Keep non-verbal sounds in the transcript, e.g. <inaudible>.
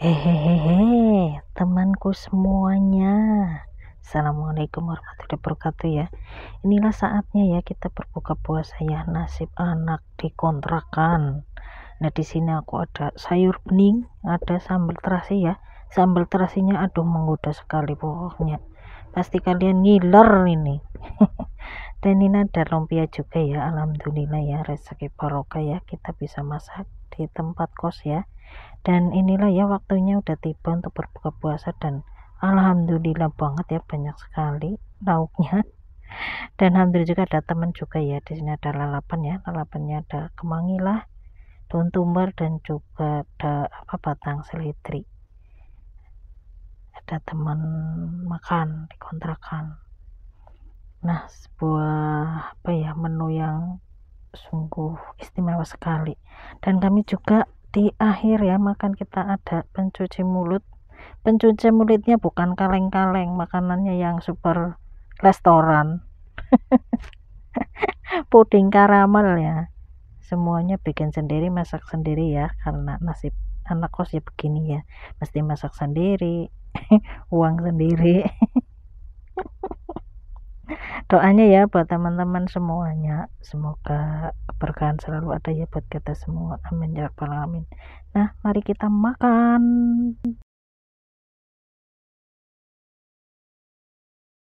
Hehehehe, temanku semuanya. Assalamualaikum warahmatullahi wabarakatuh ya. Inilah saatnya ya kita berbuka puasa ya nasib anak dikontrakan. Nah di sini aku ada sayur bening, ada sambal terasi ya. Sambal terasinya aduh menggoda sekali pokoknya. Pasti kalian ngiler ini. <laughs> Dan ini ada lumpia juga ya. Alhamdulillah ya rezeki barokah ya kita bisa masak di tempat kos ya dan inilah ya waktunya udah tiba untuk berbuka puasa dan alhamdulillah banget ya banyak sekali lauknya <laughs> dan alhamdulillah juga ada teman juga ya di sini ada lalapan ya lalapannya ada kemangi lah daun tumbar dan juga ada apa batang selitri ada teman makan di kontrakan nah sebuah apa ya menu yang sungguh istimewa sekali dan kami juga di akhir ya makan kita ada pencuci mulut pencuci mulutnya bukan kaleng-kaleng makanannya yang super restoran <laughs> puding karamel ya semuanya bikin sendiri masak sendiri ya karena nasib anak kos ya begini ya mesti masak sendiri <laughs> uang sendiri <laughs> doanya ya buat teman-teman semuanya semoga keberkahan selalu ada ya buat kita semua amin ya rabbal alamin nah mari kita makan